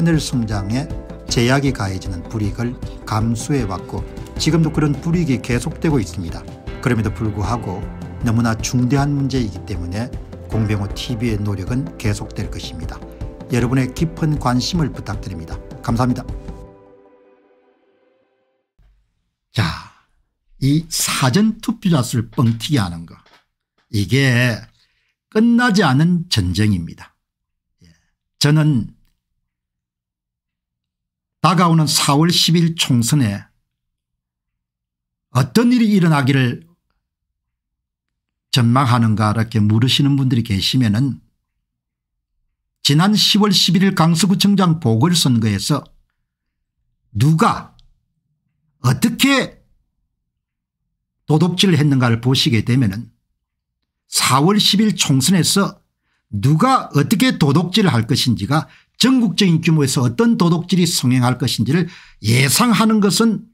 하늘 성장에 제약이 가해지는 불이익을 감수해왔고 지금도 그런 불이익이 계속되고 있습니다. 그럼에도 불구하고 너무나 중대한 문제이기 때문에 공병호 TV의 노력은 계속될 것입니다. 여러분의 깊은 관심을 부탁드립니다. 감사합니다. 자, 이 사전 투표자 수를 뻥튀기 하는 거. 이게 끝나지 않은 전쟁입니다. 예, 저는 다가오는 4월 10일 총선에 어떤 일이 일어나기를 전망하는가 이렇게 물으시는 분들이 계시면 은 지난 10월 11일 강서구청장 보궐선거에서 누가 어떻게 도둑질을 했는가를 보시게 되면 은 4월 10일 총선에서 누가 어떻게 도둑질을 할 것인지가 전국적인 규모에서 어떤 도덕질이 성행할 것인지를 예상하는 것은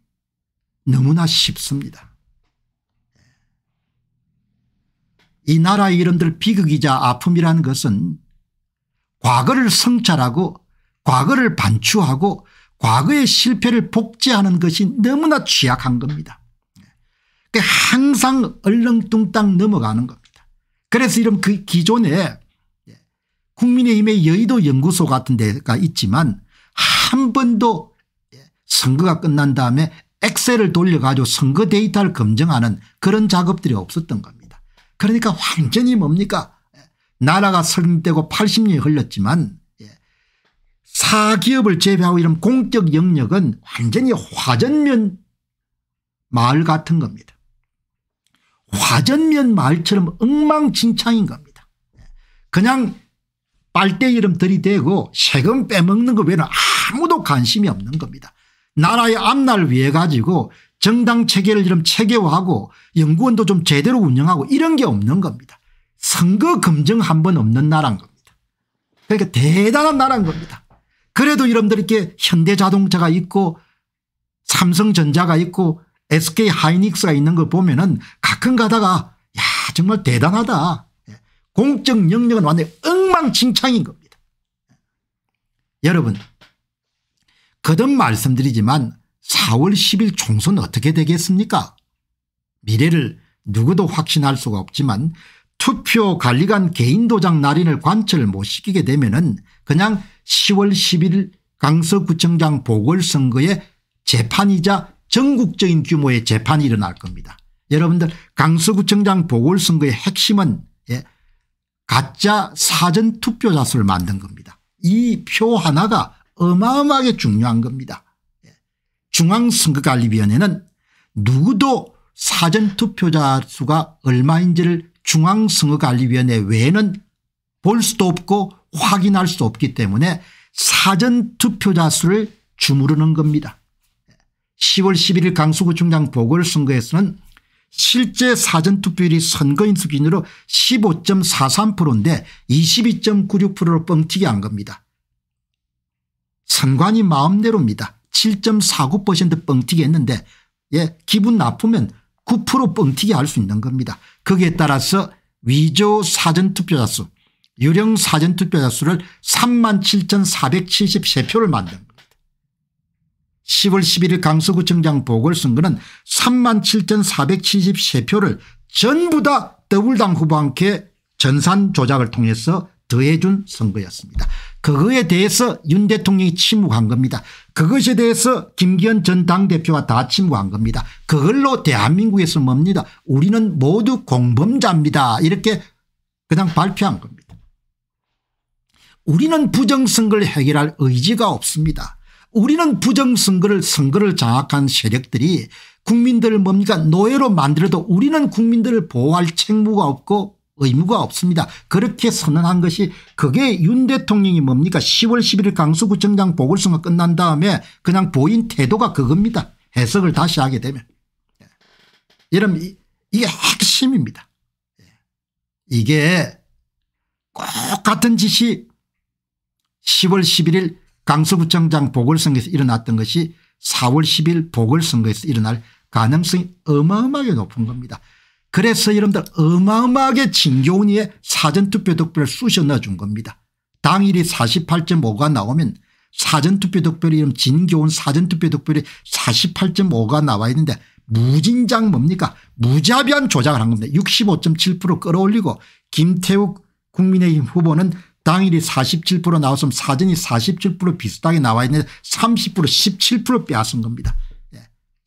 너무나 쉽습니다. 이 나라의 이름들 비극이자 아픔이라는 것은 과거를 성찰하고 과거를 반추하고 과거의 실패를 복제하는 것이 너무나 취약한 겁니다. 그러니까 항상 얼렁뚱땅 넘어가는 겁니다. 그래서 이런 그 기존에 국민의힘의 여의도 연구소 같은 데가 있지만 한 번도 선거가 끝난 다음에 엑셀을 돌려가지고 선거 데이터를 검증하는 그런 작업들이 없었던 겁니다. 그러니까 완전히 뭡니까 나라가 설립되고 80년이 흘렀지만 사기업을 제외하고 이런 공적 영역은 완전히 화전면 마을 같은 겁니다. 화전면 마을처럼 엉망진창인 겁니다. 그냥 빨대 이름 들이대고 세금 빼먹는 것 외에는 아무도 관심이 없는 겁니다. 나라의 앞날 위해 가지고 정당 체계를 좀 체계화하고 연구원도 좀 제대로 운영하고 이런 게 없는 겁니다. 선거 검증 한 번 없는 나라인 겁니다. 그러니까 대단한 나라인 겁니다. 그래도 여러분들 이렇게 현대자동차가 있고 삼성전자가 있고 SK 하이닉스가 있는 걸 보면은 가끔 가다가 야 정말 대단하다. 예. 공적 영역은 완전히 엉망진창인 겁니다. 여러분 거듭 말씀드리지만 4월 10일 총선 어떻게 되겠습니까 미래를 누구도 확신할 수가 없지만 투표 관리관 개인도장 날인을 관철 못 시키게 되면 은 그냥 10월 1 0일 강서구청장 보궐선거에 재판이자 전국적인 규모의 재판이 일어날 겁니다. 여러분들 강서구청장 보궐선거의 핵심은 예, 가짜 사전투표자 수를 만든 겁니다. 이 표 하나가 어마어마하게 중요한 겁니다. 예. 중앙선거관리위원회는 누구도 사전투표자 수가 얼마인지를 중앙선거관리위원회 외에는 볼 수도 없고 확인할 수 없기 때문에 사전투표자 수를 주무르는 겁니다. 10월 예. 11일 강서구청장 보궐선거에서는 실제 사전투표율이 선거인 수준으로 15.43%인데 22.96%로 뻥튀기 한 겁니다. 선관위 마음대로입니다. 7.49% 뻥튀기 했는데 예 기분 나쁘면 9% 뻥튀기 할 수 있는 겁니다. 거기에 따라서 위조 사전투표자 수 유령 사전투표자 수를 37,473표를 만든 겁니다. 10월 11일 강서구청장 보궐선거는 3만 7,473표를 전부 다더블당 후보한테 전산 조작을 통해서 더해준 선거였습니다. 그거에 대해서 윤 대통령이 침묵한 겁니다. 그것에 대해서 김기현 전 당대표가 다 침묵한 겁니다. 그걸로 대한민국에서 뭡니다. 우리는 모두 공범자입니다. 이렇게 그냥 발표한 겁니다. 우리는 부정선거를 해결할 의지가 없습니다. 우리는 부정선거를 선거를 장악한 세력들이 국민들을 뭡니까 노예로 만들어도 우리는 국민들을 보호할 책무가 없고 의무가 없습니다. 그렇게 선언한 것이 그게 윤 대통령이 뭡니까 10월 11일 강서구청장 보궐선거 끝난 다음에 그냥 보인 태도가 그겁니다. 해석을 다시 하게 되면. 예. 여러분 이, 게 핵심입니다. 예. 이게 꼭 같은 짓이 10월 11일 강서구청장 보궐선거에서 일어났던 것이 4월 10일 보궐선거에서 일어날 가능성이 어마어마하게 높은 겁니다. 그래서 여러분들 어마어마하게 진교훈 위에 사전투표 득표를 쑤셔 넣어준 겁니다. 당일이 48.5가 나오면 사전투표 득표율이 이름 진교훈 사전투표 득표율이 48.5가 나와 있는데 무진장 뭡니까 무자비한 조작을 한 겁니다. 65.7% 끌어올리고 김태욱 국민의힘 후보는 당일이 47% 나왔으면 사전이 47% 비슷하게 나와 있는데 30% 17% 빼앗은 겁니다.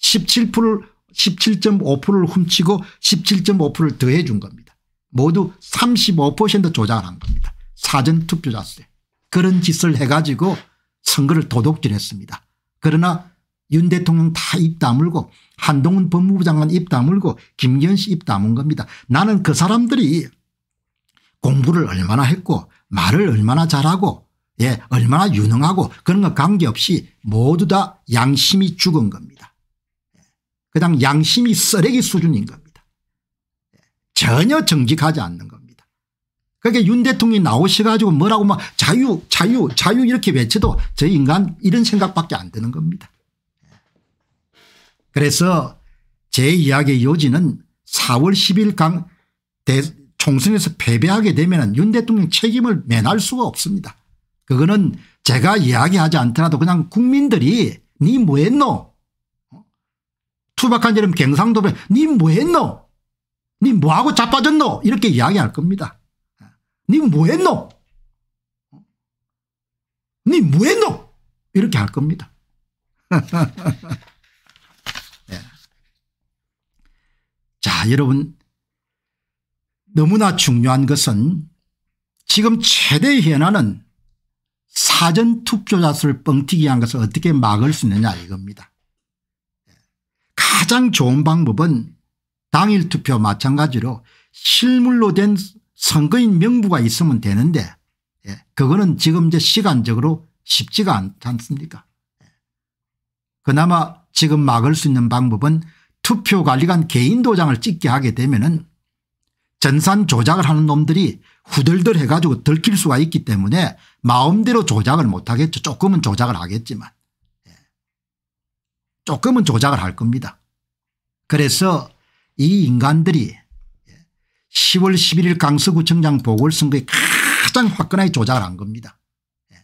17%를 예. 17.5%를 훔치고 17.5%를 더해 준 겁니다. 모두 35% 조작을 한 겁니다. 사전 투표자 세 그런 짓을 해가지고 선거를 도둑질했습니다. 그러나 윤 대통령 다 입 다물고 한동훈 법무부 장관 입 다물고 김기현 씨 입 다문 겁니다. 나는 그 사람들이 공부를 얼마나 했고 말을 얼마나 잘하고 예, 얼마나 유능하고 그런 것 관계없이 모두 다 양심이 죽은 겁니다. 예, 그당 양심이 쓰레기 수준인 겁니다. 예, 전혀 정직하지 않는 겁니다. 그게 윤 대통령이 나오셔가지고 뭐라고 막 자유 자유 자유 이렇게 외쳐도 저 인간 이런 생각밖에 안 드는 겁니다. 예. 그래서 제 이야기의 요지는 4월 10일 강 총선에서 패배하게 되면 윤 대통령 책임을 면할 수가 없습니다. 그거는 제가 이야기하지 않더라도 그냥 국민들이 니 뭐했노 투박한 이름 경상도면 니 뭐했노 니 뭐하고 자빠졌노 이렇게 이야기할 겁니다. 니 뭐했노 니 뭐했노 이렇게 할 겁니다. 예. 자 여러분 너무나 중요한 것은 지금 최대 현안은 사전투표자 수를 뻥튀기 한 것을 어떻게 막을 수 있느냐 이겁니다. 가장 좋은 방법은 당일 투표 마찬가지로 실물로 된 선거인 명부가 있으면 되는데 예, 그거는 지금 이제 시간적으로 쉽지가 않지 않습니까 예. 그나마 지금 막을 수 있는 방법은 투표관리관 개인 도장을 찍게 하게 되면 은 전산 조작을 하는 놈들이 후덜들 해가지고 들킬 수가 있기 때문에 마음대로 조작을 못하겠죠. 조금은 조작을 하겠지만 예. 조금은 조작을 할 겁니다. 그래서 이 인간들이 10월 예, 11일 강서구청장 보궐선거에 가장 화끈하게 조작을 한 겁니다. 예.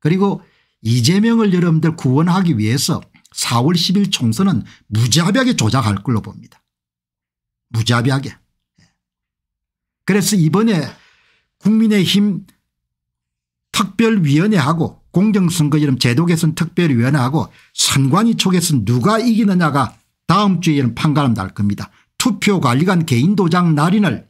그리고 이재명을 여러분들 구원하기 위해서 4월 10일 총선은 무자비하게 조작할 걸로 봅니다. 무자비하게. 그래서 이번에 국민의힘 특별위원회하고 공정선거 이름 제도 개선 특별위원회하고 선관위 쪽에서 누가 이기느냐가 다음 주에는 이 판가름 날 겁니다. 투표관리관 개인도장 날인을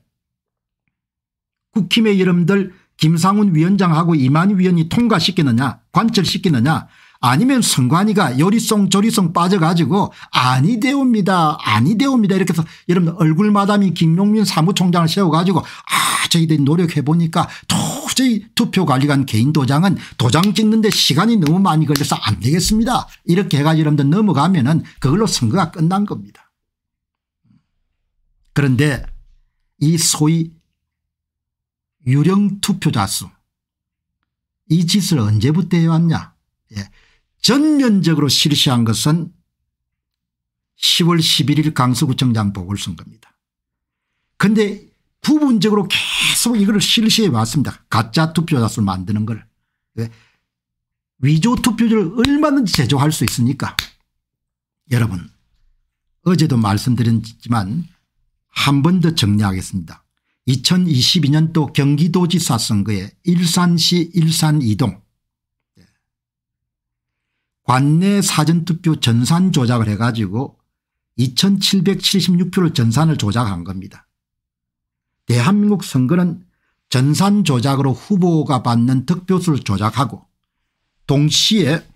국힘의 이름들 김상훈 위원장하고 이만희 위원이 통과시키느냐 관철시키느냐 아니면 선관위가 요리송 조리송 빠져가지고 아니되옵니다 아니되옵니다 이렇게 해서 여러분 얼굴마담이 김용민 사무총장을 세워가지고 아 저희들이 노력해보니까 도저히 투표관리관 개인 도장은 도장 찍는데 시간이 너무 많이 걸려서 안 되겠습니다 이렇게 해가지고 여러분들 넘어가면 은 그걸로 선거가 끝난 겁니다. 그런데 이 소위 유령 투표자 수이 짓을 언제부터 해왔냐 예. 전면적으로 실시한 것은 10월 11일 강서구청장 보궐선거입니다. 그런데 부분적으로 계속 이걸 실시해 왔습니다. 가짜 투표자 수를 만드는 걸. 예. 위조 투표지를 얼마든지 제조할 수 있으니까 여러분 어제도 말씀드렸지만 한 번 더 정리하겠습니다. 2022년도 경기도지사 선거에 일산시 일산 이동 관내 사전투표 전산 조작을 해가지고 2776표를 전산을 조작한 겁니다. 대한민국 선거는 전산 조작으로 후보가 받는 득표수를 조작하고 동시에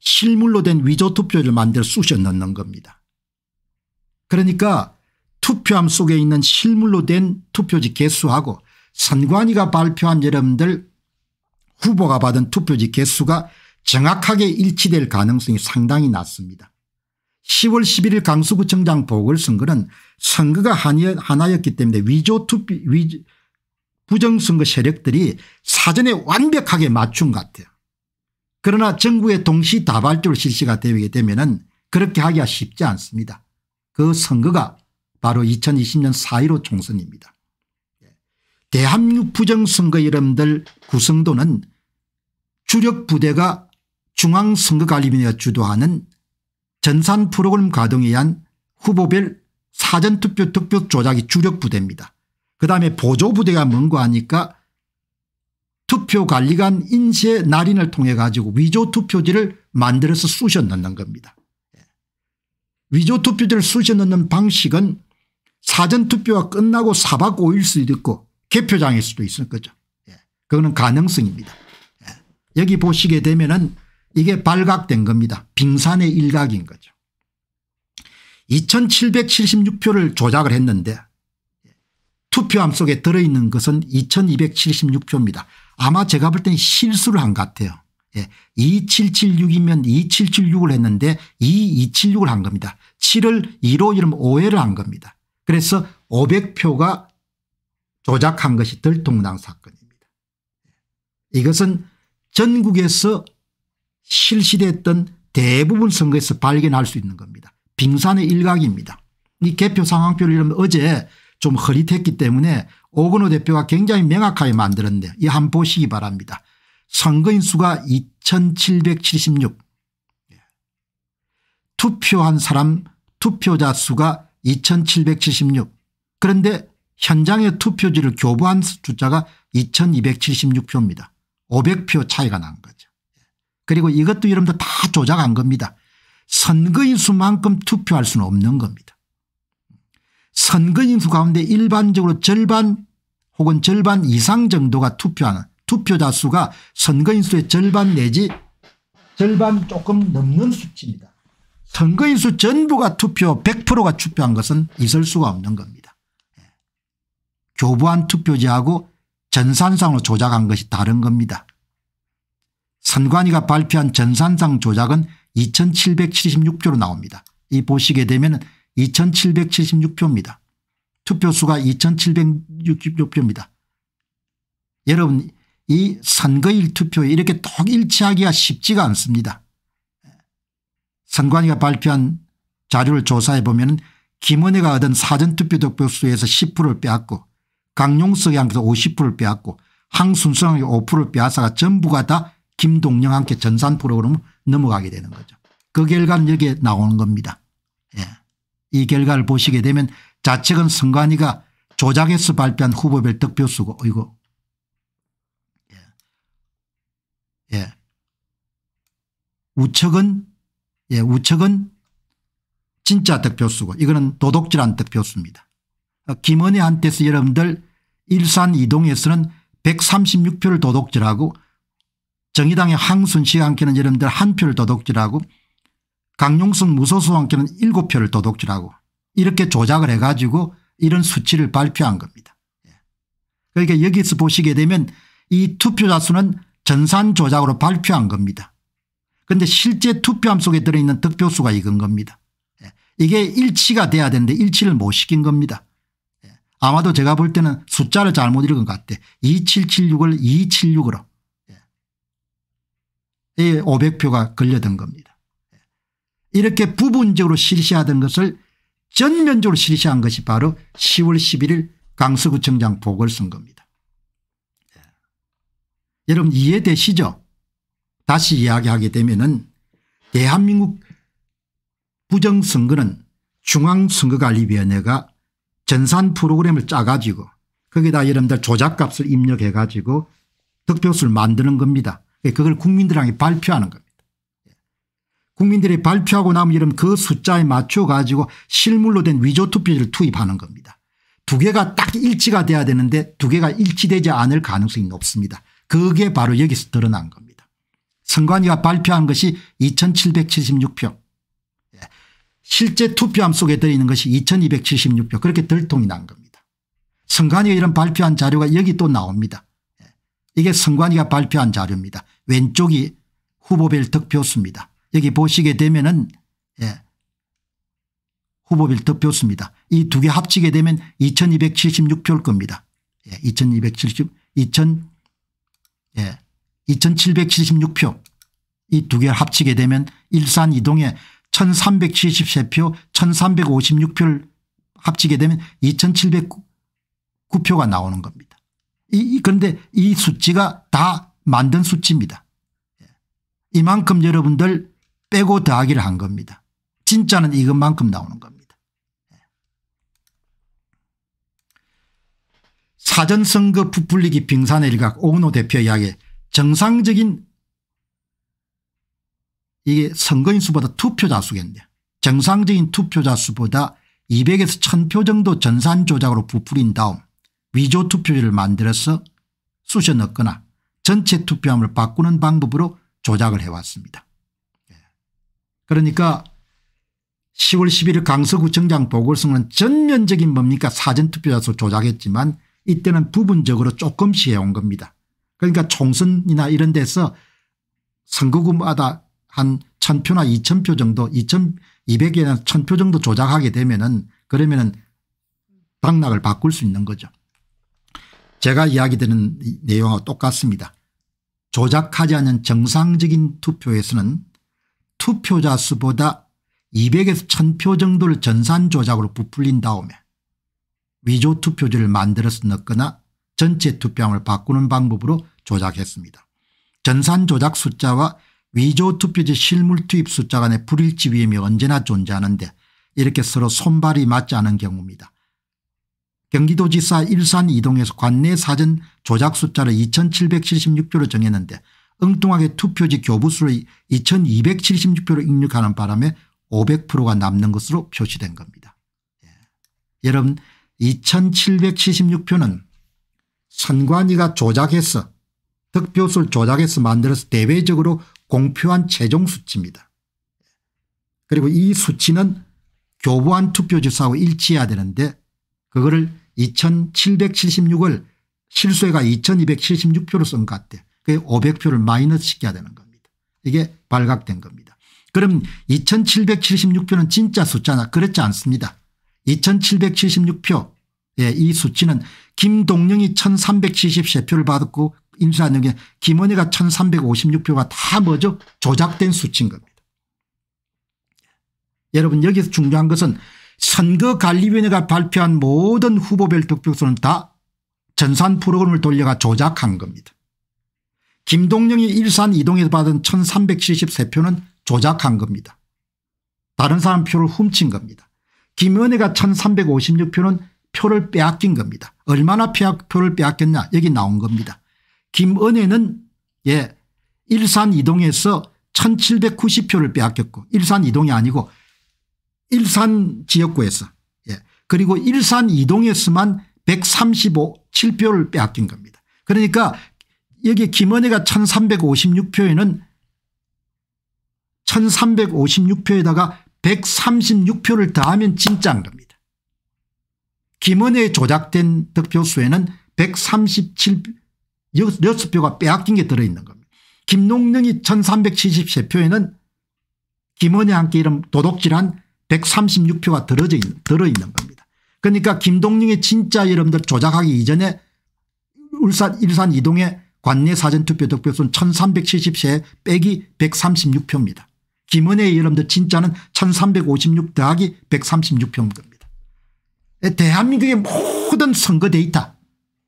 실물로 된 위조 투표를 만들어 쑤셔 넣는 겁니다. 그러니까 투표함 속에 있는 실물로 된 투표지 개수하고 선관위가 발표한 여러분들 후보가 받은 투표지 개수가 정확하게 일치될 가능성이 상당히 낮습니다. 10월 11일 강서구청장 보궐선거는 선거가 하나였기 때문에 위조투표 위조 부정선거 세력들이 사전에 완벽하게 맞춘 것 같아요. 그러나 정부의 동시다발적으로 실시가 되게 되면 그렇게 하기가 쉽지 않습니다. 그 선거가 바로 2020년 4.15 총선입니다. 대한민국 부정선거 이름들 구성도는 주력 부대가 중앙선거관리위원회가 주도하는 전산 프로그램 가동에 의한 후보별 사전투표 투표 조작이 주력 부대입니다. 그다음에 보조부대가 뭔가 하니까 투표관리관 인쇄 날인을 통해 가지고 위조투표지를 만들어서 쑤셔 넣는 겁니다. 예. 위조투표지를 쑤셔 넣는 방식은 사전투표가 끝나고 사박 5일 수도 있고 개표장일 수도 있을 거죠. 예. 그거는 가능성입니다. 예. 여기 보시게 되면 은 이게 발각된 겁니다. 빙산의 일각인 거죠. 2776표를 조작을 했는데 투표함 속에 들어있는 것은 2276표입니다. 아마 제가 볼땐 실수를 한 것 같아요. 예, 2776이면 2776을 했는데 2276을 한 겁니다. 7을 2로 이름 오해를 한 겁니다. 그래서 500표가 조작한 것이 들통당 사건입니다. 예, 이것은 전국에서 실시됐던 대부분 선거에서 발견할 수 있는 겁니다. 빙산의 일각입니다. 이 개표 상황표를 이러면 어제 좀 흐릿했기 때문에 오건호 대표가 굉장히 명확하게 만들었는데 이한 보시기 바랍니다. 선거인 수가 2776 투표한 사람 투표자 수가 2776 그런데 현장의 투표지를 교부한 주자가 2276표입니다. 500표 차이가 난 거죠. 그리고 이것도 여러분들 다 조작한 겁니다. 선거인 수만큼 투표할 수는 없는 겁니다. 선거인 수 가운데 일반적으로 절반 혹은 절반 이상 정도가 투표하는 투표자 수가 선거인 수의 절반 내지 절반 조금 넘는 수치입니다. 선거인 수 전부가 투표 100%가 투표한 것은 있을 수가 없는 겁니다. 예. 교부한 투표지하고 전산상으로 조작한 것이 다른 겁니다. 선관위가 발표한 전산상 조작은 2776표로 나옵니다. 이 보시게 되면 2776표입니다. 투표수가 2766표입니다. 여러분 이 선거일 투표 이렇게 똑 일치하기가 쉽지가 않습니다. 선관위가 발표한 자료를 조사해 보면 김은혜가 얻은 사전투표 득표수에서 10%를 빼앗고 강용석이 한께서 50%를 빼앗고 항순성이 5%를 빼앗아가 전부가 다 김동영 함께 전산 프로그램을 넘어가게 되는 거죠. 그 결과는 여기에 나오는 겁니다. 예. 이 결과를 보시게 되면 자책은 선관위가 조작해서 발표한 후보별 득표수고 이거 예. 예. 우측은 예, 우측은 진짜 득표수고 이거는 도덕질한 득표수입니다. 김은혜한테서 여러분들 일산 이동에서는 136표를 도덕질하고 정의당의 황순 씨함께는 여러분들 한 표를 도둑질하고 강용순무소수함께는 일곱 표를 도둑질하고 이렇게 조작을 해가지고 이런 수치를 발표한 겁니다. 예. 그러니까 여기서 보시게 되면 이 투표자 수는 전산 조작으로 발표한 겁니다. 그런데 실제 투표함 속에 들어있는 득표수가 이건 겁니다. 예. 이게 일치가 돼야 되는데 일치를 못 시킨 겁니다. 예. 아마도 제가 볼 때는 숫자를 잘못 읽은 것 같아. 2776을 2 7 6으로 이 500표가 걸려든 겁니다. 이렇게 부분적으로 실시하던 것을 전면적으로 실시한 것이 바로 10월 11일 강서구청장 보궐선거입니다. 예. 여러분 이해되시죠? 다시 이야기하게 되면 대한민국 부정선거는 중앙선거관리위원회가 전산 프로그램을 짜가지고 거기다 여러분들 조작값을 입력해가지고 득표수를 만드는 겁니다. 예, 그걸 국민들에게 발표하는 겁니다. 예. 국민들이 발표하고 나면 이러그 숫자에 맞춰 가지고 실물로 된 위조 투표지를 투입하는 겁니다. 두 개가 딱 일치가 돼야 되는데 두 개가 일치되지 않을 가능성이 높습니다. 그게 바로 여기서 드러난 겁니다. 선관위가 발표한 것이 2776표 예. 실제 투표함 속에 들어있는 것이 2276표 그렇게 들통이 난 겁니다. 선관위 가 이런 발표한 자료가 여기 또 나옵니다. 이게 선관위가 발표한 자료입니다. 왼쪽이 후보별 득표수입니다. 여기 보시게 되면은 예, 후보별 득표수입니다. 이 두 개 합치게 되면 2276표일 겁니다. 예, 2270, 2000, 예, 2776표 이 두 개 합치게 되면 일산 이동에 1373표 1356표를 합치게 되면 2709표가 나오는 겁니다. 이, 그런데 이 수치가 다 만든 수치입니다. 예. 이만큼 여러분들 빼고 더하기를 한 겁니다. 진짜는 이것만큼 나오는 겁니다. 예. 사전선거 부풀리기 빙산의 일각 오은호 대표 이야기 정상적인 이게 선거인 수보다 투표자 수겠네요. 정상적인 투표자 수보다 200에서 1000표 정도 전산 조작으로 부풀린 다음 위조 투표율을 만들어서 쑤셔 넣거나 전체 투표함을 바꾸는 방법으로 조작을 해왔습니다. 예. 그러니까 10월 11일 강서구청장 보궐선거는 전면적인 뭡니까 사전투표자수 조작했지만 이때는 부분적으로 조금씩 해온 겁니다. 그러니까 총선이나 이런 데서 선거구마다 한 1000표나 2000표 정도 2200개나 1000표 정도 조작하게 되면 은 그러면 은 당락을 바꿀 수 있는 거죠. 제가 이야기되는 내용하고 똑같습니다. 조작하지 않은 정상적인 투표에서는 투표자 수보다 200에서 1000표 정도를 전산 조작으로 부풀린 다음에 위조 투표지를 만들어서 넣거나 전체 투표함을 바꾸는 방법으로 조작했습니다. 전산 조작 숫자와 위조 투표지 실물 투입 숫자 간의 불일치 위험이 언제나 존재하는데 이렇게 서로 손발이 맞지 않은 경우입니다. 경기도지사 일산 이동에서 관내 사전 조작 숫자를 2776표로 정했는데 엉뚱하게 투표지 교부수를 2276표로 입력하는 바람에 500%가 남는 것으로 표시된 겁니다. 예. 여러분 2776표는 선관위가 조작해서 득표수를 조작해서 만들어서 대외적으로 공표한 최종 수치입니다. 그리고 이 수치는 교부한 투표지사하 일치해야 되는데 그거를 2776을 실수해가 2276표로 쓴 것 같아요. 그 500표를 마이너스 시켜야 되는 겁니다. 이게 발각된 겁니다. 그럼 2776표는 진짜 숫자나 그렇지 않습니다. 2776표 예, 이 수치는 김동영이 1373표를 받았고 임수한 영에 김원희가 1356표가 다 뭐죠 조작된 수치인 겁니다. 여러분 여기서 중요한 것은 선거관리위원회가 발표한 모든 후보별 득표수는 다 전산 프로그램을 돌려가 조작한 겁니다. 김동영이 일산 이동에서 받은 1373표는 조작한 겁니다. 다른 사람 표를 훔친 겁니다. 김은혜가 1356표는 표를 빼앗긴 겁니다. 얼마나 표를 빼앗겼냐 여기 나온 겁니다. 김은혜는 예 일산 이동에서 1790표를 빼앗겼고 일산 이동이 아니고 일산 지역구에서 예. 그리고 일산 이동에서만 135 7표를 빼앗긴 겁니다. 그러니까 여기 김은혜가 1356표에는 1356표에다가 136표를 더하면 진짜인 겁니다. 김은혜의 조작된 득표수에는 137표가 빼앗긴 게 들어있는 겁니다. 김농령이 1373표에는 김은혜 함께 이름 도둑질한 136표가 들어있는 겁니다. 그러니까 김동영이 진짜 여러분들 조작하기 이전에 울산 일산 이동의 관내 사전투표 득표수는 1370세 빼기 136표입니다. 김은혜 여러분들 진짜는 1356 더하기 136표인 겁니다. 예, 대한민국의 모든 선거 데이터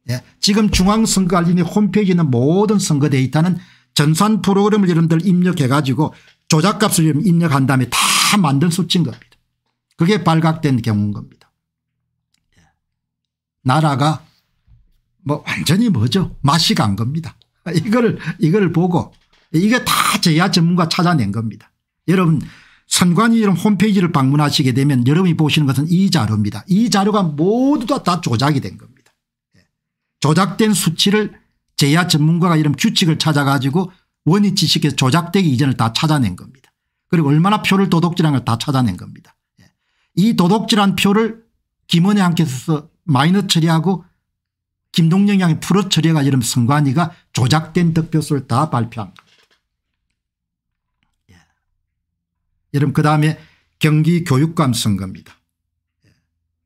예, 지금 중앙선거관리위 홈페이지 있는 모든 선거 데이터는 전산 프로그램을 여러분들 입력해 가지고 조작값을 입력한 다음에 다 만든 수치인 겁니다. 그게 발각된 경우인 겁니다. 예. 나라가 뭐 완전히 뭐죠 맛이 간 겁니다. 이걸 이걸 보고 이게 다 제야 전문가 찾아낸 겁니다. 여러분 선관위 이런 홈페이지를 방문하시게 되면 여러분이 보시는 것은 이 자료입니다. 이 자료가 모두 다, 다 조작이 된 겁니다. 예. 조작된 수치를 제야 전문가가 이런 규칙을 찾아가지고 원위 치식에 조작되기 이전을 다 찾아낸 겁니다. 그리고 얼마나 표를 도둑질한 걸 다 찾아낸 겁니다. 이도덕질한 표를 김원희 한께서 마이너 처리하고 김동영이 한 프로 처리가 이름 선관위가 조작된 득표수를 다 발표한 겁니다. 예. 여러분 그다음에 경기교육감 선거입니다. 예.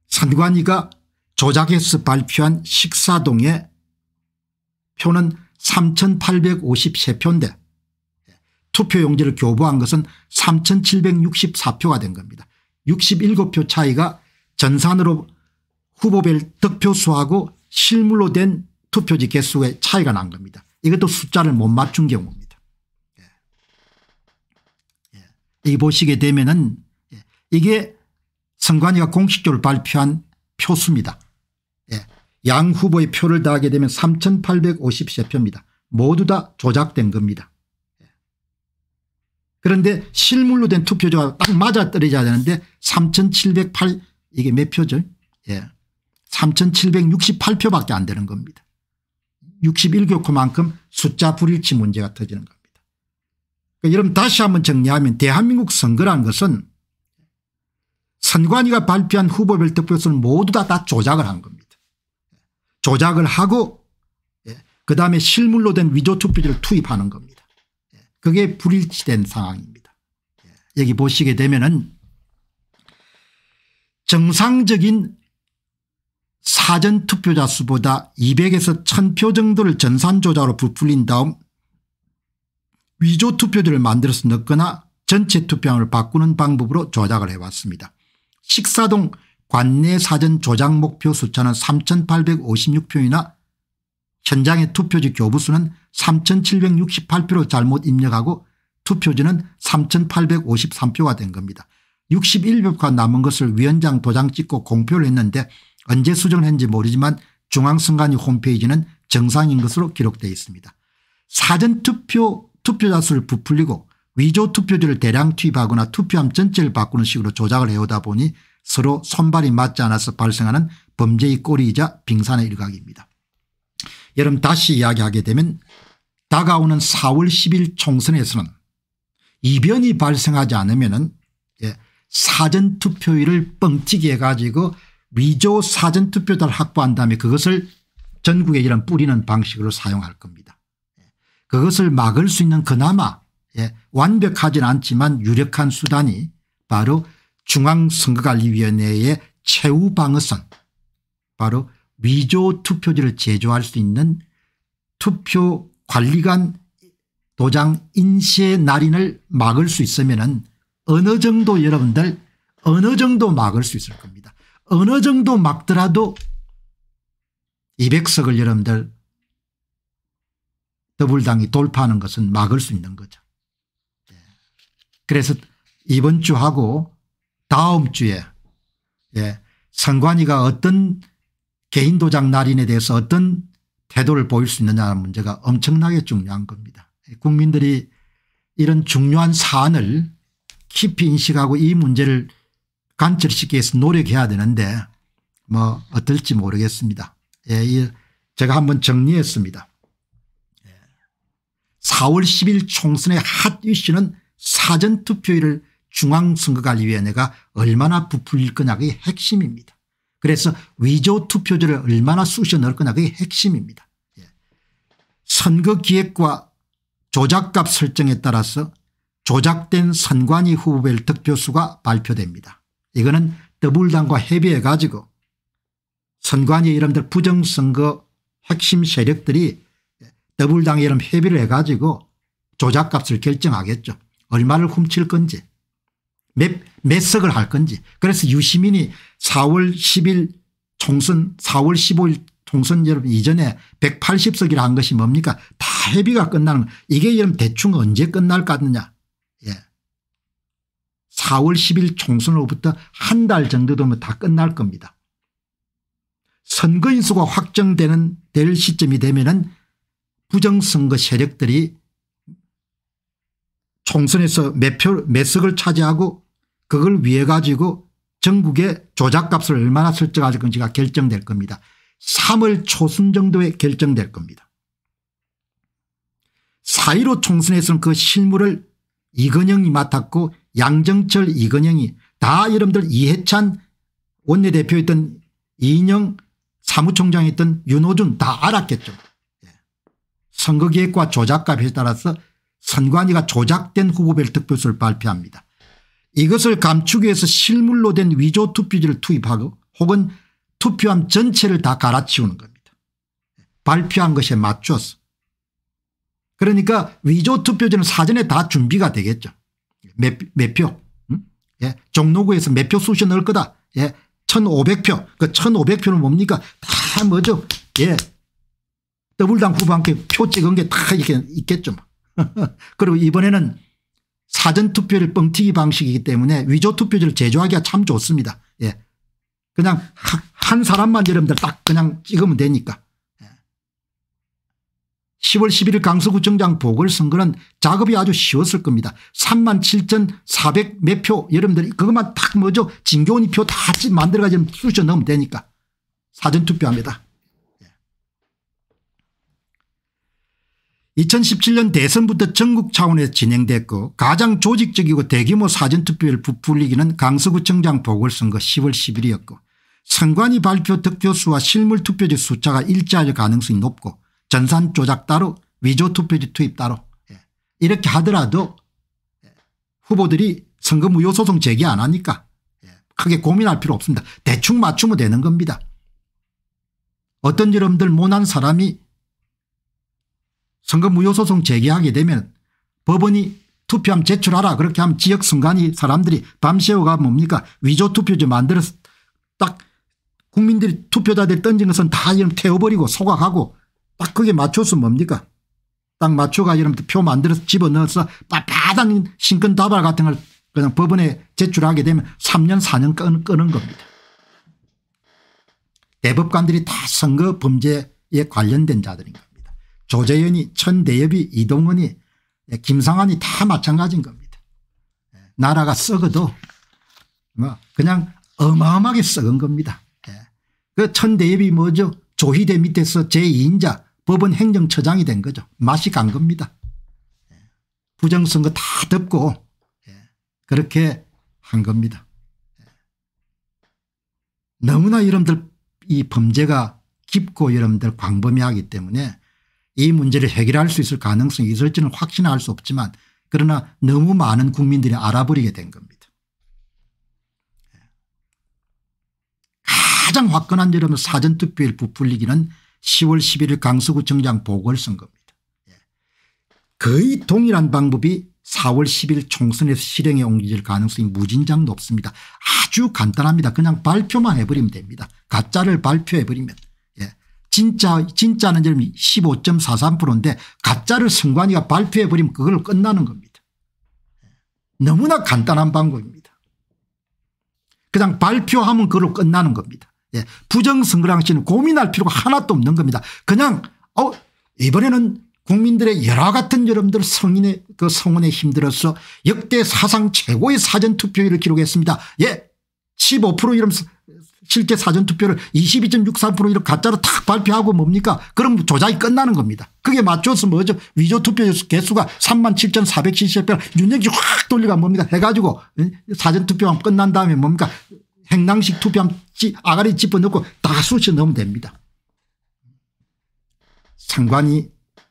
선관위가 조작해서 발표한 식사동의 표는 3853표인데 예. 투표용지를 교부한 것은 3764표가 된 겁니다. 67표 차이가 전산으로 후보별 득표수하고 실물로 된 투표지 개수의 차이가 난 겁니다. 이것도 숫자를 못 맞춘 경우입니다. 예. 예. 이 보시게 되면은 예. 이게 선관위가 공식적으로 발표한 표수입니다. 예. 양 후보의 표를 다하게 되면 3853표입니다. 모두 다 조작된 겁니다. 그런데 실물로 된 투표조가 딱 맞아떨어져야 되는데 3708 이게 몇 표죠 예. 3768표 밖에 안 되는 겁니다. 61교코만큼 숫자 불일치 문제가 터지는 겁니다. 그러니까 여러분 다시 한번 정리하면 대한민국 선거란 것은 선관위가 발표한 후보별 투표수는 모두 다, 다 조작을 한 겁니다. 조작을 하고 예. 그다음에 실물로 된 위조 투표지를 투입하는 겁니다. 그게 불일치된 상황입니다. 예, 여기 보시게 되면은 정상적인 사전 투표자 수보다 200에서 1000표 정도를 전산조작으로 부풀린 다음 위조 투표지를 만들어서 넣거나 전체 투표함을 바꾸는 방법으로 조작을 해왔습니다. 식사동 관내 사전 조작 목표 숫자는 3856표이나 현장의 투표지 교부수는 3768표를 잘못 입력하고 투표지는 3853표가 된 겁니다. 61표가 남은 것을 위원장 도장 찍고 공표를 했는데 언제 수정했는지 모르지만 중앙선관위 홈페이지는 정상인 것으로 기록되어 있습니다. 사전투표 투표자 수를 부풀리고 위조 투표지를 대량 투입하거나 투표함 전체를 바꾸는 식으로 조작을 해오다 보니 서로 손발이 맞지 않아서 발생하는 범죄의 꼬리이자 빙산의 일각입니다. 여러분 다시 이야기하게 되면 다가오는 4월 10일 총선에서는 이변이 발생하지 않으면 예, 사전투표율을 뻥튀기 해가지고 위조 사전투표자를 확보한 다음에 그것을 전국에 이런 뿌리는 방식으로 사용할 겁니다. 그것을 막을 수 있는 그나마 예, 완벽하진 않지만 유력한 수단이 바로 중앙선거관리위원회의 최후방어선 바로 위조 투표지를 제조할 수 있는 투표 관리관 도장 인쇄 날인을 막을 수 있으면 어느 정도 여러분들 어느 정도 막을 수 있을 겁니다. 어느 정도 막더라도 200석을 여러분들 더불당이 돌파하는 것은 막을 수 있는 거죠. 예. 그래서 이번 주하고 다음 주에 예, 상관이가 어떤 개인 도장 날인에 대해서 어떤 태도를 보일 수 있느냐는 문제가 엄청나게 중요한 겁니다. 국민들이 이런 중요한 사안을 깊이 인식하고 이 문제를 관철시키기 위해서 노력해야 되는데 뭐 어떨지 모르겠습니다. 예, 제가 한번 정리했습니다. 4월 예. 10일 총선의 핫 이슈는 사전투표일을 중앙선거관리위원회가 얼마나 부풀릴 거냐의 핵심입니다. 그래서 위조 투표제를 얼마나 쑤셔 넣을 거냐 그게 핵심입니다. 예. 선거 기획과 조작값 설정에 따라서 조작된 선관위 후보별 득표수가 발표됩니다. 이거는 더불당과 협의해 가지고 선관위 이름들 부정선거 핵심 세력들이 더불당에 이름 협의를 해 가지고 조작값을 결정하겠죠. 얼마를 훔칠 건지 몇, 몇 석을 할 건지 그래서 유시민이 4월 10일 총선 4월 15일 총선 여러분 이전에 180석이라 한 것이 뭡니까 다 회비가 끝나는 이게 여러분 대충 언제 끝날 것 같느냐 예. 4월 10일 총선으로부터 한 달 정도 되면 다 끝날 겁니다. 선거인수가 확정되는 될 시점이 되면은 부정선거 세력들이 총선에서 몇 표, 몇 석을 차지하고 그걸 위해 가지고 전국의 조작값을 얼마나 설정할 건지가 결정될 겁니다. 3월 초순 정도에 결정될 겁니다. 4.15 총선에서는 그 실무를 이건영이 맡았고 양정철 이건영이 다 여러분들 이해찬 원내대표였던 이인영 사무총장이었던 윤호준 다 알았겠죠. 예. 선거기획과 조작값에 따라서 선관위가 조작된 후보별 득표수를 발표합니다. 이것을 감추기 위해서 실물로 된 위조 투표지를 투입하고 혹은 투표함 전체를 다 갈아치우는 겁니다. 발표한 것에 맞춰서. 그러니까 위조 투표지는 사전에 다 준비가 되겠죠. 몇, 몇 표. 음? 예. 종로구에서 몇표 쑤셔 넣을 거다. 예. 1500표. 그 1500표는 뭡니까? 다 뭐죠? 예. 더블당 후보 함께 표 찍은 게 다 이렇게 있겠죠. 그리고 이번에는 사전투표를 뻥튀기 방식이기 때문에 위조투표지를 제조하기가 참 좋습니다. 예. 그냥 한 사람만 여러분들 딱 그냥 찍으면 되니까. 10월 예. 11일 강서구청장 보궐선거는 작업이 아주 쉬웠을 겁니다. 3만 7,400 몇 표 여러분들이 그것만 딱 뭐죠 진교원이 표 다 만들어가지고 쑤셔 넣으면 되니까 사전투표합니다. 2017년 대선부터 전국 차원에서 진행됐고 가장 조직적이고 대규모 사전투표를 부풀리기는 강서구청장 보궐선거 10월 10일이었고 선관위 발표 득표수와 실물투표지 숫자가 일치할 가능성이 높고 전산 조작 따로 위조투표지 투입 따로 예. 이렇게 하더라도 예. 후보들이 선거 무효소송 제기 안 하니까 예. 크게 고민할 필요 없습니다. 대충 맞추면 되는 겁니다. 어떤 여러분들 모난 사람이 선거 무효소송 제기하게 되면 법원이 투표함 제출하라 그렇게 하면 지역 순간이 사람들이 밤새워가 뭡니까 위조 투표지 만들어서 딱 국민들이 투표자들이 던진 것은 다 이런 태워버리고 소각하고 딱 그게 맞춰서 뭡니까 딱 맞춰가 이런 표 만들어서 집어넣어서 빳빳한 신권 다발 같은 걸 그냥 법원에 제출하게 되면 3년 4년 끄는, 끄는 겁니다. 대법관들이 다 선거 범죄에 관련된 자들인가 조재현이 천대엽이 이동헌이 예, 김상환이 다 마찬가지인 겁니다. 예, 나라가 썩어도 뭐 그냥 어마어마하게 썩은 겁니다. 예. 그 천대엽이 뭐죠 조희대 밑에서 제2인자 법원 행정처장이 된 거죠. 맛이 간 겁니다. 부정선거 다 덮고 그렇게 한 겁니다. 너무나 여러분들 이 범죄가 깊고 여러분들 광범위하기 때문에 이 문제를 해결할 수 있을 가능성이 있을지는 확신할 수 없지만 그러나 너무 많은 국민들이 알아버리게 된 겁니다. 가장 화끈한 여러분 사전투표일 부풀리기는 10월 11일 강서구청장 보궐선거입니다. 예. 거의 동일한 방법이 4월 10일 총선에서 실행에 옮길 가능성이 무진장 높습니다. 아주 간단합니다. 그냥 발표만 해버리면 됩니다. 가짜를 발표해버리면. 진짜, 진짜는 15.43%인데 가짜를 선관위가 발표해버리면 그걸 끝나는 겁니다. 너무나 간단한 방법입니다. 그냥 발표하면 그걸로 끝나는 겁니다. 예. 부정선거랑 씨는 고민할 필요가 하나도 없는 겁니다. 그냥 어 이번에는 국민들의 열화 같은 여러분들 성인의 그 성원에 힘들어서 역대 사상 최고의 사전투표율을 기록했습니다. 예15% 이러면서 실제 사전투표를 22.63% 이렇게 가짜로 탁 발표하고 뭡니까 그럼 조작이 끝나는 겁니다. 그게 맞춰서 뭐죠 위조투표 개수가 37,478표 윤영기확돌리가 뭡니까 해가지고 사전투표만 끝난 다음에 뭡니까 행랑식 투표함 지 아가리 집어넣고 다 수시 넣으면 됩니다. 상관이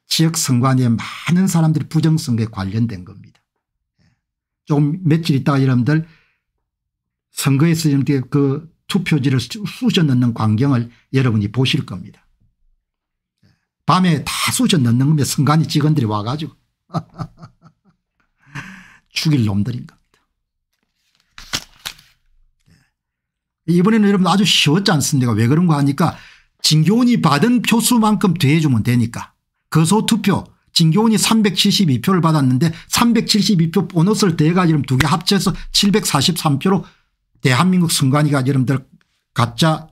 지역 선관위에 많은 사람들이 부정선거에 관련된 겁니다. 예. 조금 며칠 있다가 여러분들 선거에서 그 투표지를 쑤셔 넣는 광경을 여러분이 보실 겁니다. 밤에 다 쑤셔 넣는 겁니다. 선관위 직원들이 와가지고. 죽일 놈들인 겁니다. 네. 이번에는 여러분 아주 쉬웠지 않습니까? 왜 그런 거 하니까 진교훈이 받은 표수만큼 대해주면 되니까. 거소 투표 진교훈이 372표를 받았는데 372표 보너스를 대가지고 두 개 합쳐서 743표로 대한민국 선관위가 여러분들 가짜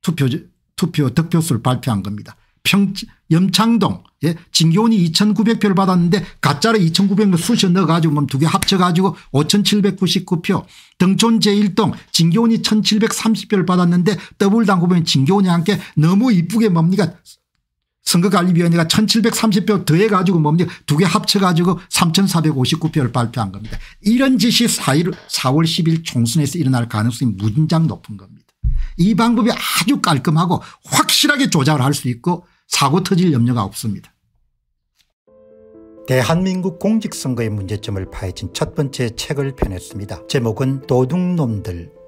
투표 투표 득표수를 발표한 겁니다. 평, 염창동 예, 진교원이 2900표를 받았는데 가짜로 2900표 수시 넣어가지고 두개 합쳐가지고 5799표 등촌 제1동 진교원이 1730표를 받았는데 더블당 후보인 진교훈이 함께 너무 이쁘게 뭡니까 선거관리위원회가 1730표 더해가지고 뭡니까 뭐 두개 합쳐가지고 3459표를 발표한 겁니다. 이런 짓이 4일 4월 10일 총선에서 일어날 가능성이 무진장 높은 겁니다. 이 방법이 아주 깔끔하고 확실하게 조작을 할 수 있고 사고 터질 염려가 없습니다. 대한민국 공직선거의 문제점을 파헤친 첫 번째 책을 펴냈습니다. 제목은 도둑놈들